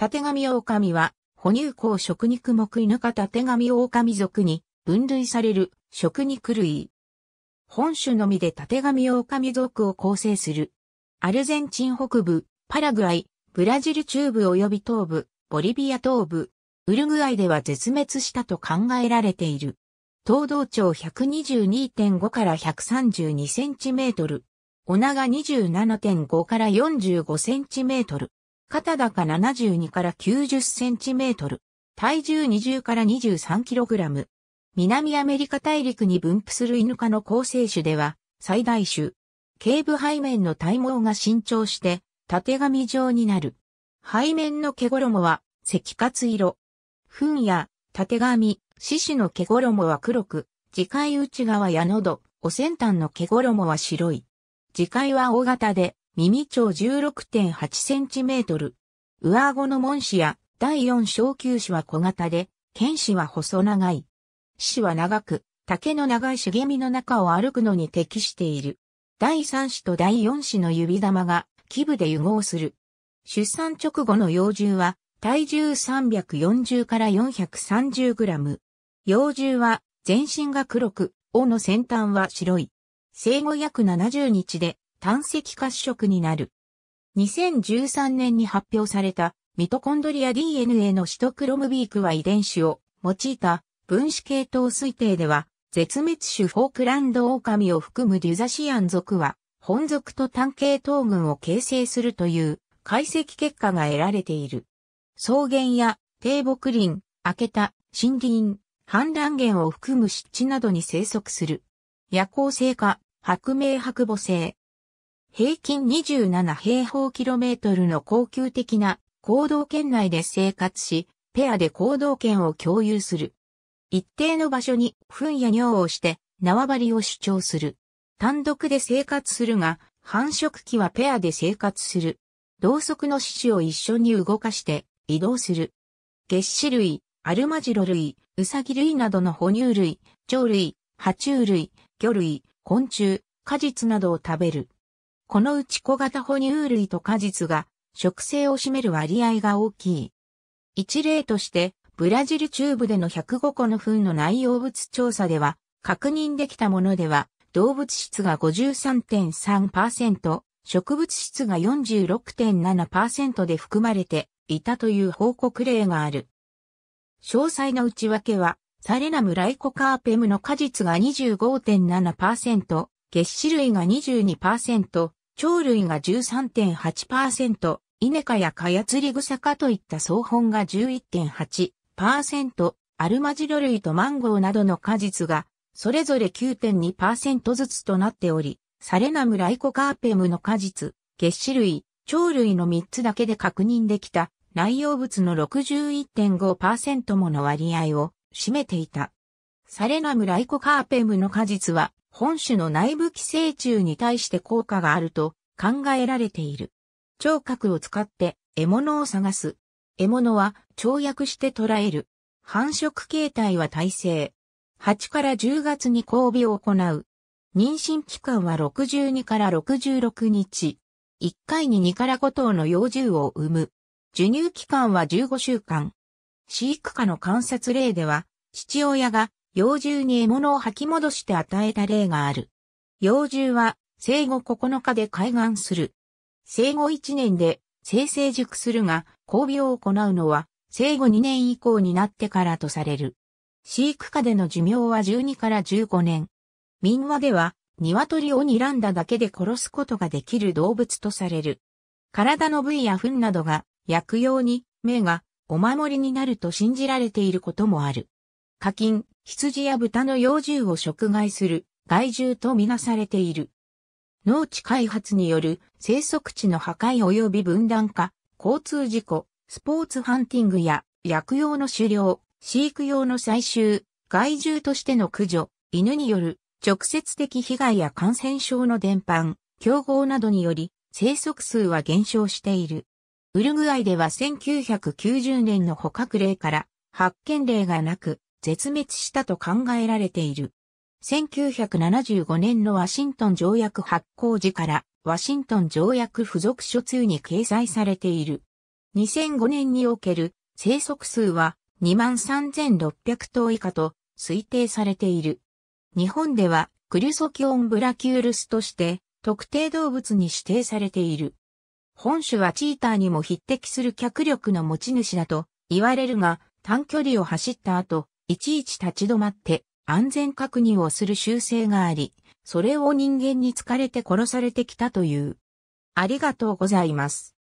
縦紙狼は、哺乳口食肉目犬か縦紙狼族に分類される食肉類。本種のみで縦紙狼族を構成する。アルゼンチン北部、パラグアイ、ブラジル中部及び東部、ボリビア東部、ウルグアイでは絶滅したと考えられている。東道長122.5から132センチメートル。お長27.5から45センチメートル。肩高72から90センチメートル、体重20から23キログラム。南アメリカ大陸に分布するイヌ科の構成種では、最大種。頸部背面の体毛が伸長して、縦紙状になる。背面の毛衣は、赤活色。糞や、縦紙、獅子の毛衣は黒く、磁界内側や喉、お先端の毛衣は白い。磁界は大型で、耳長 16.8cm。上顎の門歯や第4小球歯は小型で、剣歯は細長い。歯は長く、竹の長い茂みの中を歩くのに適している。第3子と第4子の指玉が基部で融合する。出産直後の幼獣は体重340から430グラム。幼獣は全身が黒く、尾の先端は白い。生後約70日で単石褐色になる。2013年に発表されたミトコンドリア DNA のシトクロムビークは遺伝子を用いた分子系統推定では絶滅種フォークランド狼を含むデュザシアン族は本族と単系統群を形成するという解析結果が得られている。草原や低木林、明けた森林、氾濫源を含む湿地などに生息する。夜行性化、白明白母性、平均27平方キロメートルの高級的な行動圏内で生活し、ペアで行動圏を共有する。一定の場所に糞や尿をして縄張りを主張する。単独で生活するが、繁殖期はペアで生活する。同足の獅子を一緒に動かして移動する。月子類、アルマジロ類、ウサギ類などの哺乳類、鳥類、爬虫類、魚類、昆虫、果実などを食べる。このうち小型哺乳類と果実が植生を占める割合が大きい。一例として、ブラジル中部での105個の糞の内容物調査では、確認できたものでは、動物質が53.3%、植物質が46.7%で含まれていたという報告例がある。詳細な内訳は、サレナムライコカーペムの果実が25.7%、月種類が22%、鳥類が13.8%、イネやカヤ釣り草かといった草本が11.8%、アルマジロ類とマンゴーなどの果実が、それぞれ9.2%ずつとなっており、サレナムライコカーペムの果実、月脂類、鳥類の3つだけで確認できた内容物の61.5%もの割合を占めていた。サレナムライコカーペムの果実は本種の内部寄生虫に対して効果があると考えられている。聴覚を使って獲物を探す。獲物は跳躍して捕らえる。繁殖形態は耐性。8から10月に交尾を行う。妊娠期間は62から66日。1回に2から5頭の幼獣を産む。授乳期間は15週間。飼育下の観察例では、父親が幼獣に獲物を吐き戻して与えた例がある。幼獣は生後9日で海岸する。生後1年で生成熟するが、交尾を行うのは生後2年以降になってからとされる。飼育下での寿命は12から15年。民話では、鶏を睨んだだけで殺すことができる動物とされる。体の部位や糞などが薬用に、目がお守りになると信じられていることもある。課金、羊や豚の幼獣を食害する害獣とみなされている。農地開発による生息地の破壊及び分断化、交通事故、スポーツハンティングや薬用の狩猟、飼育用の採集、害獣としての駆除、犬による直接的被害や感染症の伝播、競合などにより生息数は減少している。ウルグアイでは1990年の捕獲例から発見例がなく、絶滅したと考えられている。1975年のワシントン条約発行時からワシントン条約付属書通に掲載されている。2005年における生息数は23,600頭以下と推定されている。日本ではクリュソキオンブラキュールスとして特定動物に指定されている。本種はチーターにも匹敵する脚力の持ち主だと言われるが短距離を走った後、いちいち立ち止まって安全確認をする習性があり、それを人間に疲れて殺されてきたという。ありがとうございます。